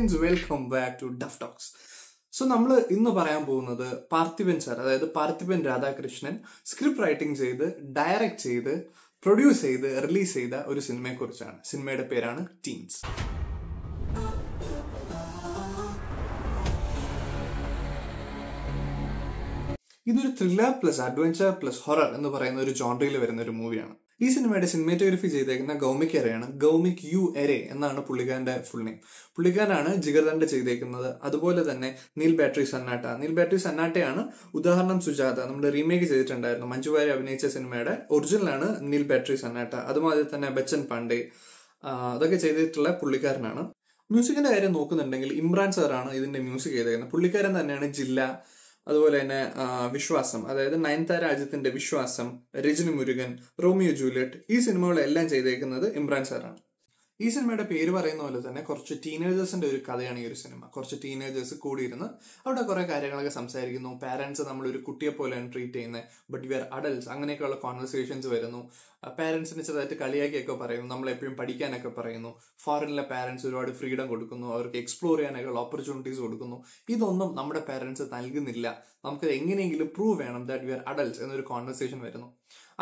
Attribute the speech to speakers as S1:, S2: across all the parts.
S1: Friends welcome back to duff talks so നമ്മൾ ഇന്ന് പറയാൻ പോകുന്നത് പാർത്ഥിപൻ സാർ അതായത് പാർത്ഥിപൻ രാധാകൃഷ്ണൻ സ്ക്രിപ്റ്റ് റൈറ്റിംഗ് ചെയ്ത് ഡയറക്റ്റ് ചെയ്ത് പ്രൊഡ്യൂസ് ചെയ്ത് റിലീസ് ചെയ്ത ഒരു സിനിമയെക്കുറിച്ചാണ് സിനിമയുടെ പേരാണ് ടീൻസ് ഇതൊരു thriller plus adventure plus horror എന്ന് പറയുന്ന ഒരു ജോണ്ടയിൽ വരുന്ന ഒരു മൂവിയാണ് ഈ സിനിമയുടെ സിനിമേറ്റോഗ്രഫി ചെയ്തേക്കുന്ന ഗൗമിക് എരയാണ് ഗൗമിക് യു എരെ എന്നാണ് പുള്ളിക്കാരന്റെ ഫുൾ നെയിം പുള്ളിക്കാരനാണ് ജിഗർദണ്ഡ് ചെയ്തേക്കുന്നത് അതുപോലെ തന്നെ നീൽ ബാറ്ററി സന്നാട്ട നീൽ ബാറ്ററി സന്നാട്ടയാണ് ഉദാഹരണം സുജാത നമ്മുടെ റീമേക്ക് ചെയ്തിട്ടുണ്ടായിരുന്നു വാര്യ അഭിനയിച്ച സിനിമയുടെ ഒറിജിനലാണ് നീൽ ബാറ്ററി സന്നാട്ട അതുമാതിരി തന്നെ ബച്ചൻ പാണ്ഡേ അതൊക്കെ ചെയ്തിട്ടുള്ള പുള്ളിക്കാരനാണ് മ്യൂസിക്കിന്റെ കാര്യം നോക്കുന്നുണ്ടെങ്കിൽ ഇമ്രാൻ സാറാണ് ഇതിന്റെ മ്യൂസിക് ചെയ്തേക്കുന്നത് പുള്ളിക്കാരൻ തന്നെയാണ് ജില്ല അതുപോലെ തന്നെ വിശ്വാസം അതായത് നയൻത രാജ്യത്തിന്റെ വിശ്വാസം രജനി മുരുകൻ റോമിയോ ജൂലിയറ്റ് ഈ സിനിമകളെല്ലാം ചെയ്തേക്കുന്നത് ഇമ്രാൻ സാറാണ് ഈ സിനിമയുടെ പേര് പറയുന്ന പോലെ തന്നെ കുറച്ച് ടീനേജേഴ്സിന്റെ ഒരു കഥയാണ് ഈ ഒരു സിനിമ കുറച്ച് ടീനേജേഴ്സ് കൂടിയിരുന്ന് അവിടെ കുറെ കാര്യങ്ങളൊക്കെ സംസാരിക്കുന്നു പാരന്റ്സ് നമ്മൾ ഒരു കുട്ടിയെ പോലെയാണ് ട്രീറ്റ് ചെയ്യുന്നത് ബട്ട് വി ആർ അഡൽസ് അങ്ങനെയൊക്കെയുള്ള കോൺവെർസേഷൻസ് വരുന്നു പാരന്റ്സിനെ uh, ചെറുതായിട്ട് കളിയാക്കിയൊക്കെ പറയുന്നു നമ്മളെപ്പോഴും പഠിക്കാനൊക്കെ പറയുന്നു ഫോറിനിലെ പാരന്റ്സ് ഒരുപാട് ഫ്രീഡം കൊടുക്കുന്നു അവർക്ക് എക്സ്പ്ലോർ ചെയ്യാനൊക്കെയുള്ള ഓപ്പർച്യൂണിറ്റീസ് കൊടുക്കുന്നു ഇതൊന്നും നമ്മുടെ പാരന്റ്സ് നൽകുന്നില്ല നമുക്ക് എങ്ങനെയെങ്കിലും പ്രൂവ് വേണം ദാറ്റ് വി ആർ അഡൽസ് എന്നൊരു കോൺവെർസേഷൻ വരുന്നു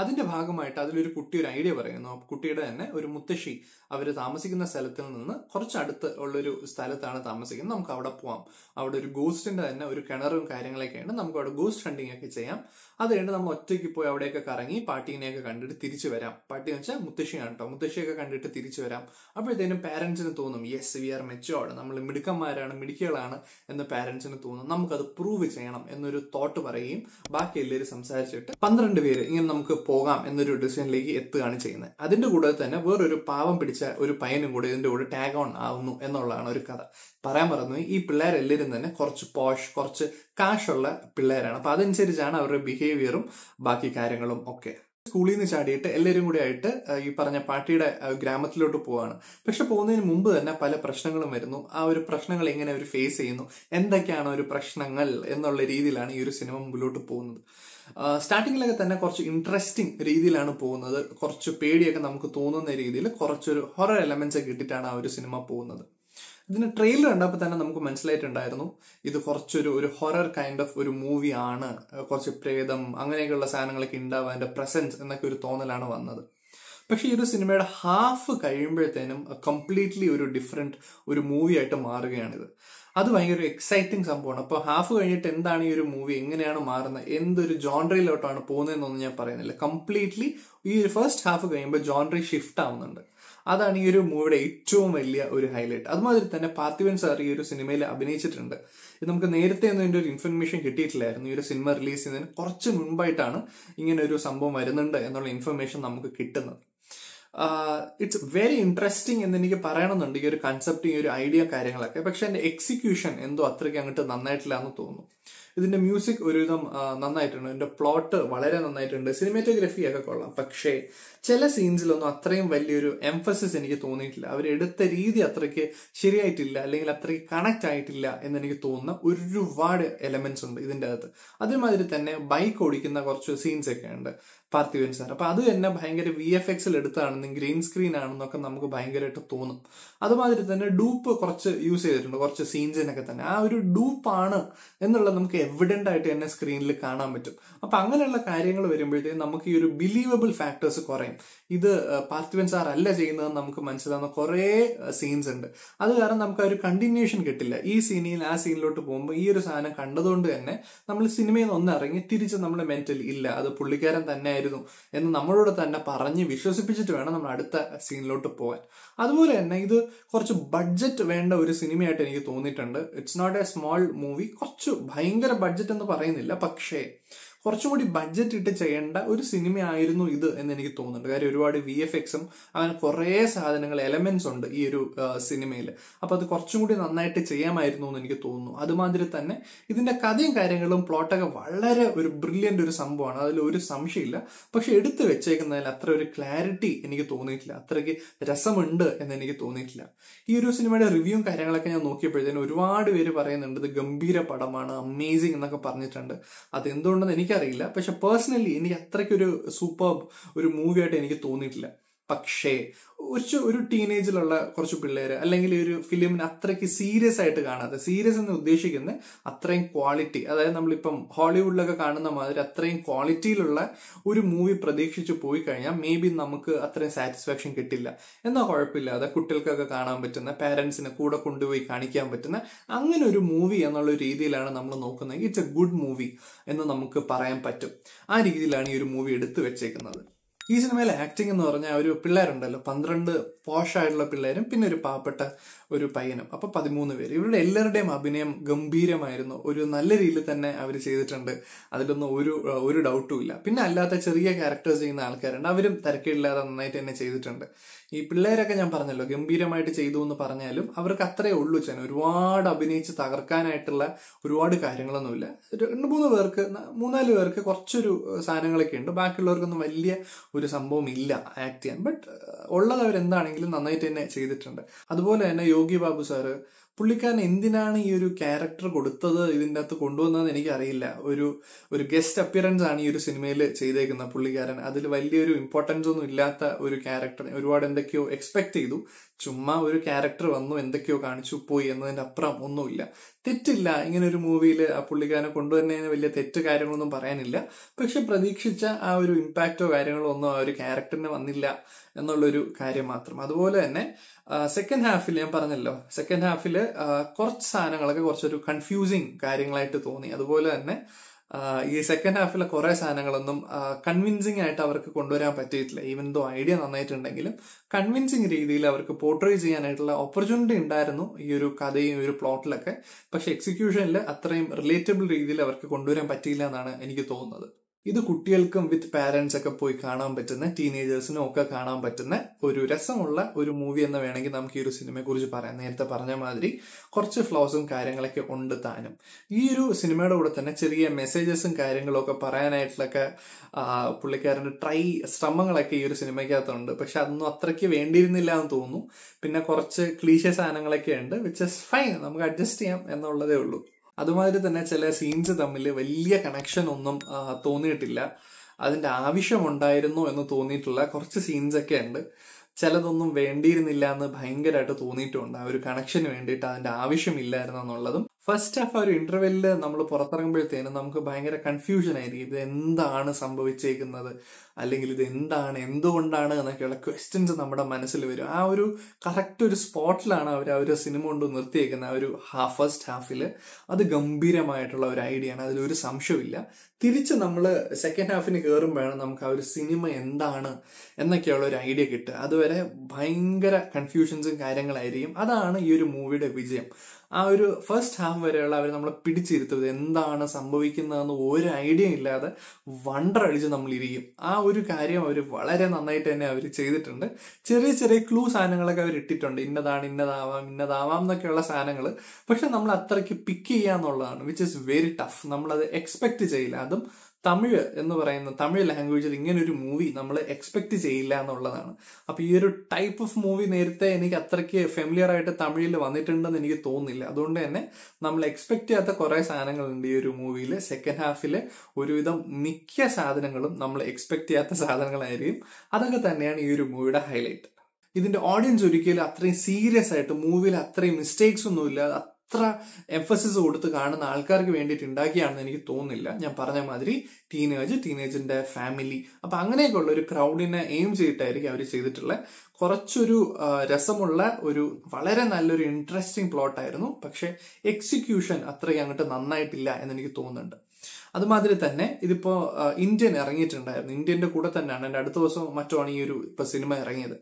S1: അതിന്റെ ഭാഗമായിട്ട് അതിലൊരു കുട്ടി ഒരു ഐഡിയ പറയുന്നു കുട്ടിയുടെ തന്നെ ഒരു മുത്തശ്ശി അവർ താമസിക്കുന്ന സ്ഥലത്തിൽ നിന്ന് കുറച്ചടുത്ത് ഉള്ളൊരു സ്ഥലത്താണ് താമസിക്കുന്നത് നമുക്ക് അവിടെ പോവാം അവിടെ ഒരു ഗോസ്റ്റിന്റെ തന്നെ ഒരു കിണറും കാര്യങ്ങളൊക്കെ ഉണ്ട് നമുക്ക് അവിടെ ഗോസ്റ്റ് ഹണ്ടിങ് ഒക്കെ ചെയ്യാം അത് കഴിഞ്ഞ് നമ്മൾ ഒറ്റയ്ക്ക് പോയി അവിടെയൊക്കെ കറങ്ങി പാട്ടീനെയൊക്കെ കണ്ടിട്ട് തിരിച്ചു വരാം പാട്ടി എന്ന് വെച്ചാൽ മുത്തശ്ശിയാണ് കേട്ടോ മുത്തശ്ശിയൊക്കെ കണ്ടിട്ട് തിരിച്ചു വരാം അപ്പോഴത്തേനും പാരന്റ്സിന് തോന്നും യെസ് വി ആർ മെച്ചോർഡ് നമ്മൾ മിടുക്കന്മാരാണ് മിടുക്കികളാണ് എന്ന് പാരന്റ്സിന് തോന്നും നമുക്കത് പ്രൂവ് ചെയ്യണം എന്നൊരു തോട്ട് പറയുകയും ബാക്കി എല്ലാവരും സംസാരിച്ചിട്ട് പന്ത്രണ്ട് പേര് ഇങ്ങനെ നമുക്ക് പോകാം എന്നൊരു ഡിസിഷനിലേക്ക് എത്തുകയാണ് ചെയ്യുന്നത് അതിന്റെ കൂടെ തന്നെ വേറൊരു പാവം പിടിച്ച ഒരു പയനും കൂടെ ഇതിന്റെ കൂടെ ടാഗ് ഓൺ ആവുന്നു എന്നുള്ളതാണ് ഒരു കഥ പറയാൻ പറഞ്ഞു ഈ പിള്ളേരെല്ലാവരും തന്നെ കുറച്ച് പോഷ് കുറച്ച് ഉള്ള പിള്ളേരാണ് അപ്പൊ അതനുസരിച്ചാണ് അവരുടെ ബിഹേവിയറും ബാക്കി കാര്യങ്ങളും ഒക്കെ സ്കൂളിൽ നിന്ന് ചാടിയിട്ട് എല്ലാവരും കൂടി ആയിട്ട് ഈ പറഞ്ഞ പാർട്ടിയുടെ ഗ്രാമത്തിലോട്ട് പോവാണ് പക്ഷെ പോകുന്നതിന് മുമ്പ് തന്നെ പല പ്രശ്നങ്ങളും വരുന്നു ആ ഒരു പ്രശ്നങ്ങൾ എങ്ങനെ അവർ ഫേസ് ചെയ്യുന്നു എന്തൊക്കെയാണ് ഒരു പ്രശ്നങ്ങൾ എന്നുള്ള രീതിയിലാണ് ഈ ഒരു സിനിമ മുമ്പിലോട്ട് പോകുന്നത് സ്റ്റാർട്ടിങ്ങിലൊക്കെ തന്നെ കുറച്ച് ഇൻട്രസ്റ്റിംഗ് രീതിയിലാണ് പോകുന്നത് കുറച്ച് പേടിയൊക്കെ നമുക്ക് തോന്നുന്ന രീതിയിൽ കുറച്ചൊരു ഹൊറർ എലമെന്റ്സ് ഒക്കെ ഇട്ടിട്ടാണ് ആ ഒരു സിനിമ പോകുന്നത് ഇതിന് ട്രെയിലർ കണ്ടപ്പോൾ തന്നെ നമുക്ക് മനസ്സിലായിട്ടുണ്ടായിരുന്നു ഇത് കുറച്ചൊരു ഒരു ഹൊറർ കൈൻഡ് ഓഫ് ഒരു മൂവി ആണ് കുറച്ച് പ്രേതം അങ്ങനെയൊക്കെയുള്ള സാധനങ്ങളൊക്കെ ഉണ്ടാവുക അതിന്റെ പ്രസൻസ് എന്നൊക്കെ ഒരു തോന്നലാണ് വന്നത് പക്ഷേ ഈ ഒരു സിനിമയുടെ ഹാഫ് കഴിയുമ്പോഴത്തേനും കംപ്ലീറ്റ്ലി ഒരു ഡിഫറെൻറ്റ് ഒരു മൂവി ആയിട്ട് മാറുകയാണിത് അത് ഭയങ്കര എക്സൈറ്റിംഗ് സംഭവമാണ് അപ്പോൾ ഹാഫ് കഴിഞ്ഞിട്ട് എന്താണ് ഈ ഒരു മൂവി എങ്ങനെയാണ് മാറുന്നത് എന്തൊരു ജോൺഡ്രയിലോട്ടാണ് പോകുന്നതെന്നൊന്നും ഞാൻ പറയുന്നില്ല കംപ്ലീറ്റ്ലി ഈ ഒരു ഫസ്റ്റ് ഹാഫ് കഴിയുമ്പോൾ ജോൺറി ഷിഫ്റ്റ് ആവുന്നുണ്ട് അതാണ് ഈ ഒരു മൂവിയുടെ ഏറ്റവും വലിയ ഒരു ഹൈലൈറ്റ് അതുമാതിരി തന്നെ പാർത്ഥിവൻ സാർ ഈ ഒരു സിനിമയിൽ അഭിനയിച്ചിട്ടുണ്ട് ഇത് നമുക്ക് നേരത്തെ ഒന്നും ഇതിൻ്റെ ഒരു ഇൻഫർമേഷൻ കിട്ടിയിട്ടില്ലായിരുന്നു ഈ ഒരു സിനിമ റിലീസ് ചെയ്യുന്നതിന് കുറച്ച് മുൻപായിട്ടാണ് ഇങ്ങനെ ഒരു സംഭവം വരുന്നുണ്ട് എന്നുള്ള ഇൻഫർമേഷൻ നമുക്ക് കിട്ടുന്നത് ഇറ്റ്സ് വെരി ഇൻട്രസ്റ്റിംഗ് എന്ന് എനിക്ക് പറയണമെന്നുണ്ട് ഈ ഒരു കൺസെപ്റ്റ് ഈ ഒരു ഐഡിയ കാര്യങ്ങളൊക്കെ പക്ഷെ എന്റെ എക്സിക്യൂഷൻ എന്തോ അത്രയ്ക്ക് അങ്ങോട്ട് നന്നായിട്ടില്ല എന്ന് തോന്നുന്നു ഇതിന്റെ മ്യൂസിക് ഒരുവിധം നന്നായിട്ടുണ്ട് ഇതിന്റെ പ്ലോട്ട് വളരെ നന്നായിട്ടുണ്ട് സിനിമാറ്റോഗ്രഫി ഒക്കെ കൊള്ളാം പക്ഷേ ചില സീൻസിലൊന്നും അത്രയും വലിയൊരു എംഫസിസ് എനിക്ക് തോന്നിയിട്ടില്ല അവർ എടുത്ത രീതി അത്രയ്ക്ക് ശരിയായിട്ടില്ല അല്ലെങ്കിൽ അത്രയ്ക്ക് കണക്ട് ആയിട്ടില്ല എന്ന് എനിക്ക് തോന്നുന്ന ഒരുപാട് എലമെന്റ്സ് ഉണ്ട് ഇതിൻ്റെ അകത്ത് അതേമാതിരി തന്നെ ബൈക്ക് ഓടിക്കുന്ന കുറച്ച് സീൻസ് ഒക്കെ ഉണ്ട് പാർത്ഥിവൻ സാർ അപ്പോൾ അത് തന്നെ ഭയങ്കര വി എഫ് എക്സിൽ എടുത്താണെന്നും ഗ്രീൻ സ്ക്രീൻ ആണെന്നൊക്കെ നമുക്ക് ഭയങ്കരമായിട്ട് തോന്നും അതുമാതിരി തന്നെ ഡൂപ്പ് കുറച്ച് യൂസ് ചെയ്തിട്ടുണ്ട് കുറച്ച് സീൻസിനൊക്കെ തന്നെ ആ ഒരു ഡൂപ്പ് ആണ് എന്നുള്ളത് നമുക്ക് എവിഡൻ്റ് ആയിട്ട് തന്നെ സ്ക്രീനിൽ കാണാൻ പറ്റും അപ്പൊ അങ്ങനെയുള്ള കാര്യങ്ങൾ വരുമ്പോഴത്തേക്കും നമുക്ക് ഈ ഒരു ബിലീവബിൾ ഫാക്ടേഴ്സ് കുറയും ഇത് പാർത്ഥിവൻ സാർ അല്ല ചെയ്യുന്നതെന്ന് നമുക്ക് മനസ്സിലാവുന്ന കുറേ സീൻസ് ഉണ്ട് അത് കാരണം നമുക്ക് ഒരു കണ്ടിന്യൂഷൻ കിട്ടില്ല ഈ സീനിൽ ആ സീനിലോട്ട് പോകുമ്പോൾ ഈ ഒരു സാധനം കണ്ടതുകൊണ്ട് തന്നെ നമ്മൾ സിനിമയിൽ നിന്ന് ഒന്ന് ഇറങ്ങി തിരിച്ച് നമ്മുടെ മെന്റൽ ഇല്ല അത് പുള്ളിക്കാരൻ തന്നെ ആയിരുന്നു എന്ന് നമ്മളോട് തന്നെ പറഞ്ഞ് വിശ്വസിപ്പിച്ചിട്ട് വേണം നമ്മൾ അടുത്ത സീനിലോട്ട് പോകാൻ അതുപോലെ തന്നെ ഇത് കുറച്ച് ബഡ്ജറ്റ് വേണ്ട ഒരു സിനിമയായിട്ട് എനിക്ക് തോന്നിയിട്ടുണ്ട് it's not a small movie കുറച്ച് ഭയങ്കര ബഡ്ജറ്റ് എന്ന് പറയുന്നില്ല പക്ഷേ കുറച്ചും കൂടി ബഡ്ജറ്റ് ഇട്ട് ചെയ്യേണ്ട ഒരു സിനിമയായിരുന്നു ഇത് എന്ന് എനിക്ക് തോന്നുന്നുണ്ട് കാര്യം ഒരുപാട് വി എഫ് എക്സും അങ്ങനെ കുറേ സാധനങ്ങൾ എലമെന്റ്സ് ഉണ്ട് ഈ ഒരു സിനിമയിൽ അപ്പൊ അത് കുറച്ചും കൂടി നന്നായിട്ട് ചെയ്യാമായിരുന്നു എന്ന് എനിക്ക് തോന്നുന്നു അതുമാതിരി തന്നെ ഇതിന്റെ കഥയും കാര്യങ്ങളും പ്ലോട്ടൊക്കെ വളരെ ഒരു ബ്രില്യൻ്റ് ഒരു സംഭവമാണ് അതിൽ ഒരു സംശയമില്ല പക്ഷെ എടുത്തു വെച്ചേക്കുന്നതിൽ അത്ര ഒരു ക്ലാരിറ്റി എനിക്ക് തോന്നിയിട്ടില്ല അത്രയ്ക്ക് രസമുണ്ട് എന്ന് എനിക്ക് തോന്നിയിട്ടില്ല ഈ ഒരു സിനിമയുടെ റിവ്യൂ കാര്യങ്ങളൊക്കെ ഞാൻ നോക്കിയപ്പോഴത്തേനും ഒരുപാട് പേര് പറയുന്നുണ്ട് ഇത് ഗംഭീര പടമാണ് അമേസിങ് എന്നൊക്കെ പറഞ്ഞിട്ടുണ്ട് അതെന്തുകൊണ്ടെന്ന് എനിക്ക് എനിക്കറിയില്ല പക്ഷെ പേഴ്സണലി എനിക്ക് അത്രയ്ക്കൊരു സൂപ്പർ ഒരു മൂവിയായിട്ട് എനിക്ക് തോന്നിയിട്ടില്ല പക്ഷേ കുറച്ച് ഒരു ടീനേജിലുള്ള കുറച്ച് പിള്ളേർ അല്ലെങ്കിൽ ഒരു ഫിലിമിന് അത്രയ്ക്ക് സീരിയസ് ആയിട്ട് കാണാതെ സീരിയസ് എന്ന് ഉദ്ദേശിക്കുന്ന അത്രയും ക്വാളിറ്റി അതായത് നമ്മളിപ്പം ഹോളിവുഡിലൊക്കെ കാണുന്ന മാതിരി അത്രയും ക്വാളിറ്റിയിലുള്ള ഒരു മൂവി പ്രതീക്ഷിച്ച് പോയി കഴിഞ്ഞാൽ മേ ബി നമുക്ക് അത്രയും സാറ്റിസ്ഫാക്ഷൻ കിട്ടില്ല എന്നാൽ കുഴപ്പമില്ലാതെ കുട്ടികൾക്കൊക്കെ കാണാൻ പറ്റുന്ന പാരൻസിനെ കൂടെ കൊണ്ടുപോയി കാണിക്കാൻ പറ്റുന്ന അങ്ങനെ ഒരു മൂവി എന്നുള്ള രീതിയിലാണ് നമ്മൾ നോക്കുന്നത് ഇറ്റ്സ് എ ഗുഡ് മൂവി എന്ന് നമുക്ക് പറയാൻ പറ്റും ആ രീതിയിലാണ് ഈ ഒരു മൂവി എടുത്തു വെച്ചേക്കുന്നത് ഈ സിനിമയിലെ ആക്ടിംഗ് എന്ന് പറഞ്ഞാൽ ഒരു പിള്ളേരുണ്ടല്ലോ പന്ത്രണ്ട് പോഷായിട്ടുള്ള പിള്ളേരും പിന്നെ ഒരു പാവപ്പെട്ട ഒരു പയ്യനും അപ്പോൾ പതിമൂന്ന് പേര് ഇവരുടെ എല്ലാവരുടെയും അഭിനയം ഗംഭീരമായിരുന്നു ഒരു നല്ല രീതിയിൽ തന്നെ അവർ ചെയ്തിട്ടുണ്ട് അതിലൊന്നും ഒരു ഒരു ഡൗട്ടും ഇല്ല പിന്നെ അല്ലാത്ത ചെറിയ ക്യാരക്ടേഴ്സ് ചെയ്യുന്ന ആൾക്കാരുണ്ട് അവരും തിരക്കില്ലാതെ നന്നായിട്ട് തന്നെ ചെയ്തിട്ടുണ്ട് ഈ പിള്ളേരൊക്കെ ഞാൻ പറഞ്ഞല്ലോ ഗംഭീരമായിട്ട് ചെയ്തു എന്ന് പറഞ്ഞാലും അവർക്ക് അത്രേ ഉള്ളൂ ചെന ഒരുപാട് അഭിനയിച്ച് തകർക്കാനായിട്ടുള്ള ഒരുപാട് കാര്യങ്ങളൊന്നുമില്ല രണ്ട് മൂന്ന് പേർക്ക് മൂന്നാല് പേർക്ക് കുറച്ചൊരു സാധനങ്ങളൊക്കെ ഉണ്ട് ബാക്കിയുള്ളവർക്കൊന്നും വലിയ ഒരു സംഭവം ഇല്ല ആക്ട് ചെയ്യാൻ ബട്ട് ഉള്ളത് അവരെന്താണെങ്കിലും നന്നായിട്ട് തന്നെ ചെയ്തിട്ടുണ്ട് അതുപോലെ തന്നെ യോഗി ബാബു സാറ് പുള്ളിക്കാരൻ എന്തിനാണ് ഈ ഒരു ക്യാരക്ടർ കൊടുത്തത് ഇതിൻ്റെ അകത്ത് കൊണ്ടുവന്നതെന്ന് എനിക്കറിയില്ല ഒരു ഒരു ഗസ്റ്റ് അപ്പിയറൻസ് ആണ് ഈ ഒരു സിനിമയിൽ ചെയ്തേക്കുന്ന പുള്ളിക്കാരൻ അതിൽ വലിയൊരു ഇമ്പോർട്ടൻസ് ഒന്നും ഇല്ലാത്ത ഒരു ക്യാരക്ടർ ഒരുപാട് എന്തൊക്കെയോ എക്സ്പെക്ട് ചെയ്തു ചുമ്മാ ഒരു ക്യാരക്ടർ വന്നു എന്തൊക്കെയോ കാണിച്ചു പോയി എന്നതിൻ്റെ അപ്പുറം ഒന്നുമില്ല തെറ്റില്ല ഇങ്ങനെ ഒരു മൂവിയിൽ ആ പുള്ളിക്കാരനെ കൊണ്ടുവരുന്നതിന് വലിയ തെറ്റ് കാര്യങ്ങളൊന്നും പറയാനില്ല പക്ഷെ പ്രതീക്ഷിച്ച ആ ഒരു ഇമ്പാക്റ്റോ കാര്യങ്ങളോ ഒന്നും ആ ഒരു ക്യാരക്ടറിന് വന്നില്ല എന്നുള്ളൊരു കാര്യം മാത്രം അതുപോലെ തന്നെ സെക്കൻഡ് ഹാഫിൽ ഞാൻ പറഞ്ഞല്ലോ സെക്കൻഡ് ഹാഫിൽ കുറച്ച് സാധനങ്ങളൊക്കെ കുറച്ചൊരു കൺഫ്യൂസിങ് കാര്യങ്ങളായിട്ട് തോന്നി അതുപോലെ തന്നെ ഈ സെക്കൻഡ് ഹാഫിലെ കുറെ സാധനങ്ങളൊന്നും കൺവിൻസിങ് ആയിട്ട് അവർക്ക് കൊണ്ടുവരാൻ പറ്റിയിട്ടില്ല ഈവൻ ദോ ഐഡിയ നന്നായിട്ടുണ്ടെങ്കിലും കൺവിൻസിങ് രീതിയിൽ അവർക്ക് പോർട്രേ ചെയ്യാനായിട്ടുള്ള ഓപ്പർച്യൂണിറ്റി ഉണ്ടായിരുന്നു ഈ ഒരു കഥയും ഈ ഒരു പ്ലോട്ടിലൊക്കെ പക്ഷെ എക്സിക്യൂഷനിൽ അത്രയും റിലേറ്റബിൾ രീതിയിൽ അവർക്ക് കൊണ്ടുവരാൻ പറ്റിയില്ല എന്നാണ് എനിക്ക് തോന്നുന്നത് ഇത് കുട്ടികൾക്കും വിത്ത് പാരൻസ് ഒക്കെ പോയി കാണാൻ പറ്റുന്ന ടീനേജേഴ്സിനും ഒക്കെ കാണാൻ പറ്റുന്ന ഒരു രസമുള്ള ഒരു മൂവി എന്ന് വേണമെങ്കിൽ നമുക്ക് ഈ ഒരു സിനിമയെ കുറിച്ച് പറയാം നേരത്തെ പറഞ്ഞ മാതിരി കുറച്ച് ഫ്ലോസും കാര്യങ്ങളൊക്കെ ഉണ്ട് താനും ഈ ഒരു സിനിമയുടെ കൂടെ തന്നെ ചെറിയ മെസ്സേജസും കാര്യങ്ങളും ഒക്കെ പറയാനായിട്ടുള്ളൊക്കെ പുള്ളിക്കാരൻ്റെ ട്രൈ ശ്രമങ്ങളൊക്കെ ഈ ഒരു സിനിമയ്ക്കകത്തുണ്ട് പക്ഷെ അതൊന്നും അത്രയ്ക്ക് വേണ്ടിയിരുന്നില്ല എന്ന് തോന്നുന്നു പിന്നെ കുറച്ച് ക്ലീശ സാധനങ്ങളൊക്കെ ഉണ്ട് വിച്ച് ഇസ് ഫൈൻ നമുക്ക് അഡ്ജസ്റ്റ് ചെയ്യാം എന്നുള്ളതേ ഉള്ളൂ അതുമാതിരി തന്നെ ചില സീൻസ് തമ്മിൽ വലിയ കണക്ഷൻ ഒന്നും തോന്നിയിട്ടില്ല അതിൻ്റെ ആവശ്യമുണ്ടായിരുന്നു എന്ന് തോന്നിയിട്ടുള്ള കുറച്ച് സീൻസൊക്കെ ഉണ്ട് ചിലതൊന്നും വേണ്ടിയിരുന്നില്ല എന്ന് ഭയങ്കരമായിട്ട് തോന്നിയിട്ടുണ്ട് ആ ഒരു കണക്ഷന് വേണ്ടിയിട്ട് അതിൻ്റെ ആവശ്യമില്ലായിരുന്നു എന്നുള്ളതും ഫസ്റ്റ് ഹാഫ് ആ ഒരു ഇന്റർവെല്ലിൽ നമ്മൾ പുറത്തിറങ്ങുമ്പോഴത്തേനും നമുക്ക് ഭയങ്കര കൺഫ്യൂഷൻ ആയിരിക്കും ഇത് എന്താണ് സംഭവിച്ചേക്കുന്നത് അല്ലെങ്കിൽ ഇത് എന്താണ് എന്തുകൊണ്ടാണ് എന്നൊക്കെയുള്ള ക്വസ്റ്റ്യൻസ് നമ്മുടെ മനസ്സിൽ വരും ആ ഒരു കറക്റ്റ് ഒരു സ്പോട്ടിലാണ് അവർ ആ ഒരു സിനിമ കൊണ്ട് നിർത്തിയേക്കുന്നത് ആ ഒരു ഹാഫ് ഫസ്റ്റ് ഹാഫിൽ അത് ഗംഭീരമായിട്ടുള്ള ഒരു ഐഡിയ ആണ് അതിലൊരു സംശയമില്ല തിരിച്ച് നമ്മൾ സെക്കൻഡ് ഹാഫിന് കയറുമ്പോഴാണ് നമുക്ക് ആ ഒരു സിനിമ എന്താണ് എന്നൊക്കെയുള്ള ഒരു ഐഡിയ കിട്ടുക അതുവരെ ഭയങ്കര കൺഫ്യൂഷൻസും കാര്യങ്ങളായിരിക്കും അതാണ് ഈ ഒരു മൂവിയുടെ വിജയം ആ ഒരു ഫസ്റ്റ് ഹാഫ് വരെയുള്ള അവർ നമ്മളെ പിടിച്ചിരുത്തത് എന്താണ് സംഭവിക്കുന്നതെന്ന് ഒരു ഐഡിയ ഇല്ലാതെ വണ്ടർ അടിച്ച് നമ്മളിരിക്കും ആ ഒരു കാര്യം അവർ വളരെ നന്നായിട്ട് തന്നെ അവർ ചെയ്തിട്ടുണ്ട് ചെറിയ ചെറിയ ക്ലൂ സാധനങ്ങളൊക്കെ അവർ ഇട്ടിട്ടുണ്ട് ഇന്നതാണ് ഇന്നതാവാം ഇന്നതാവാം എന്നൊക്കെയുള്ള സാധനങ്ങൾ പക്ഷെ നമ്മൾ അത്രയ്ക്ക് പിക്ക് ചെയ്യുക എന്നുള്ളതാണ് വിച്ച് ഇസ് വെരി ടഫ് നമ്മളത് എക്സ്പെക്ട് ചെയ്യില്ല അതും തമിഴ് എന്ന് പറയുന്ന തമിഴ് ലാംഗ്വേജിൽ ഇങ്ങനെ ഒരു മൂവി നമ്മൾ എക്സ്പെക്ട് ചെയ്യില്ല എന്നുള്ളതാണ് അപ്പൊ ഈ ഒരു ടൈപ്പ് ഓഫ് മൂവി നേരത്തെ എനിക്ക് അത്രയ്ക്ക് ഫെമിലിയർ ആയിട്ട് തമിഴിൽ വന്നിട്ടുണ്ടെന്ന് എനിക്ക് തോന്നുന്നില്ല അതുകൊണ്ട് തന്നെ നമ്മൾ എക്സ്പെക്ട് ചെയ്യാത്ത കുറേ സാധനങ്ങളുണ്ട് ഈ ഒരു മൂവിയിൽ സെക്കൻഡ് ഹാഫില് ഒരുവിധം മിക്ക സാധനങ്ങളും നമ്മൾ എക്സ്പെക്ട് ചെയ്യാത്ത സാധനങ്ങളായിരിക്കും അതൊക്കെ തന്നെയാണ് ഈ ഒരു മൂവിയുടെ ഹൈലൈറ്റ് ഇതിന്റെ ഓഡിയൻസ് ഒരിക്കലും അത്രയും സീരിയസ് ആയിട്ട് മൂവിയിൽ അത്രയും മിസ്റ്റേക്സ് ഒന്നുമില്ല അത്ര എഫസിസ് കൊടുത്ത് കാണുന്ന ആൾക്കാർക്ക് വേണ്ടിയിട്ട് ഉണ്ടാക്കിയാണെന്ന് എനിക്ക് തോന്നുന്നില്ല ഞാൻ പറഞ്ഞ മാതിരി ടീനേജ് ടീനേജിന്റെ ഫാമിലി അപ്പൊ അങ്ങനെയൊക്കെയുള്ള ഒരു ക്രൗഡിനെ എയിം ചെയ്തിട്ടായിരിക്കും അവർ ചെയ്തിട്ടുള്ളത് കുറച്ചൊരു രസമുള്ള ഒരു വളരെ നല്ലൊരു ഇൻട്രസ്റ്റിംഗ് പ്ലോട്ടായിരുന്നു പക്ഷെ എക്സിക്യൂഷൻ അത്രയും അങ്ങോട്ട് നന്നായിട്ടില്ല എന്ന് എനിക്ക് തോന്നുന്നുണ്ട് അതുമാതിരി തന്നെ ഇതിപ്പോ ഇന്ത്യൻ ഇറങ്ങിയിട്ടുണ്ടായിരുന്നു ഇന്ത്യന്റെ കൂടെ തന്നെയാണ് എന്റെ അടുത്ത ദിവസം മറ്റുമാണ് ഈ ഒരു ഇപ്പൊ സിനിമ ഇറങ്ങിയത്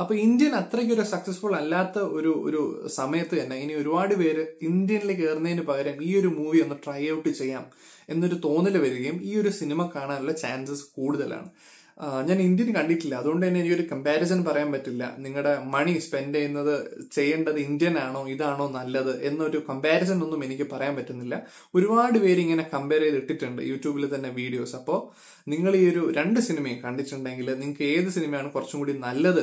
S1: അപ്പൊ ഇന്ത്യൻ അത്രയ്ക്ക് ഒരു സക്സസ്ഫുൾ അല്ലാത്ത ഒരു ഒരു സമയത്ത് തന്നെ ഇനി ഒരുപാട് പേര് ഇന്ത്യനിൽ കയറുന്നതിന് പകരം ഈ ഒരു മൂവി ഒന്ന് ട്രൈ ഔട്ട് ചെയ്യാം എന്നൊരു തോന്നൽ വരികയും ഈ ഒരു സിനിമ കാണാനുള്ള ചാൻസസ് കൂടുതലാണ് ഞാൻ ഇന്ത്യൻ കണ്ടിട്ടില്ല അതുകൊണ്ട് തന്നെ എനിക്കൊരു കമ്പാരിസൺ പറയാൻ പറ്റില്ല നിങ്ങളുടെ മണി സ്പെൻഡ് ചെയ്യുന്നത് ചെയ്യേണ്ടത് ഇന്ത്യൻ ആണോ ഇതാണോ നല്ലത് എന്നൊരു കമ്പാരിസൺ ഒന്നും എനിക്ക് പറയാൻ പറ്റുന്നില്ല ഒരുപാട് പേര് ഇങ്ങനെ കമ്പയർ ചെയ്ത് ഇട്ടിട്ടുണ്ട് യൂട്യൂബിൽ തന്നെ വീഡിയോസ് അപ്പോൾ നിങ്ങൾ ഈ ഒരു രണ്ട് സിനിമയും കണ്ടിട്ടുണ്ടെങ്കിൽ നിങ്ങൾക്ക് ഏത് സിനിമയാണ് കുറച്ചും കൂടി നല്ലത്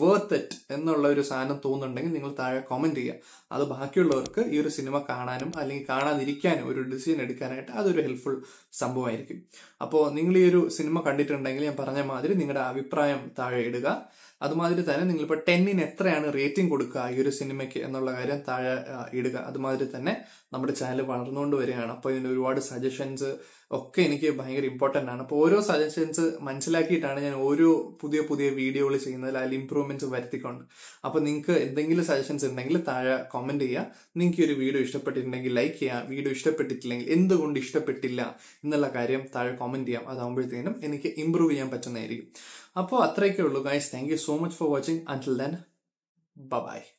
S1: വേർത്ത് ഇറ്റ് എന്നുള്ള ഒരു സാധനം തോന്നുന്നുണ്ടെങ്കിൽ നിങ്ങൾ താഴെ കമന്റ് ചെയ്യുക അത് ബാക്കിയുള്ളവർക്ക് ഈ ഒരു സിനിമ കാണാനും അല്ലെങ്കിൽ കാണാതിരിക്കാനും ഒരു ഡിസിഷൻ എടുക്കാനായിട്ട് അതൊരു ഹെൽപ്ഫുൾ സംഭവമായിരിക്കും അപ്പോൾ നിങ്ങൾ ഈ ഒരു സിനിമ കണ്ടിട്ടുണ്ടെങ്കിൽ ഞാൻ പറഞ്ഞ മാതിരി നിങ്ങളുടെ അഭിപ്രായം താഴെ ഇടുക അതുമാതിരി തന്നെ നിങ്ങളിപ്പോൾ ടെന്നിന് എത്രയാണ് റേറ്റിംഗ് കൊടുക്കുക ഈ ഒരു സിനിമയ്ക്ക് എന്നുള്ള കാര്യം താഴെ ഇടുക അതുമാതിരി തന്നെ നമ്മുടെ ചാനൽ വളർന്നുകൊണ്ട് വരികയാണ് അപ്പോൾ ഇതിന് ഒരുപാട് സജഷൻസ് ഒക്കെ എനിക്ക് ഭയങ്കര ഇമ്പോർട്ടൻ്റ് ആണ് അപ്പോൾ ഓരോ സജഷൻസ് മനസ്സിലാക്കിയിട്ടാണ് ഞാൻ ഓരോ പുതിയ പുതിയ വീഡിയോകൾ ചെയ്യുന്നതിൽ അതിൽ ഇമ്പ്രൂവ്മെൻറ്റ്സ് വരുത്തിക്കൊണ്ട് അപ്പോൾ നിങ്ങൾക്ക് എന്തെങ്കിലും സജഷൻസ് ഉണ്ടെങ്കിൽ താഴെ കമന്റ് ചെയ്യുക നിങ്ങൾക്ക് ഒരു വീഡിയോ ഇഷ്ടപ്പെട്ടിട്ടുണ്ടെങ്കിൽ ലൈക്ക് ചെയ്യുക വീഡിയോ ഇഷ്ടപ്പെട്ടിട്ടില്ലെങ്കിൽ എന്തുകൊണ്ട് ഇഷ്ടപ്പെട്ടില്ല എന്നുള്ള കാര്യം താഴെ കമന്റ് ചെയ്യാം അതാകുമ്പോഴത്തേനും എനിക്ക് ഇമ്പ്രൂവ് ചെയ്യാൻ പറ്റുന്നതായിരിക്കും അപ്പോൾ അത്രയൊക്കെ ഉള്ളൂ guys thank you so much for watching. Until then, bye bye.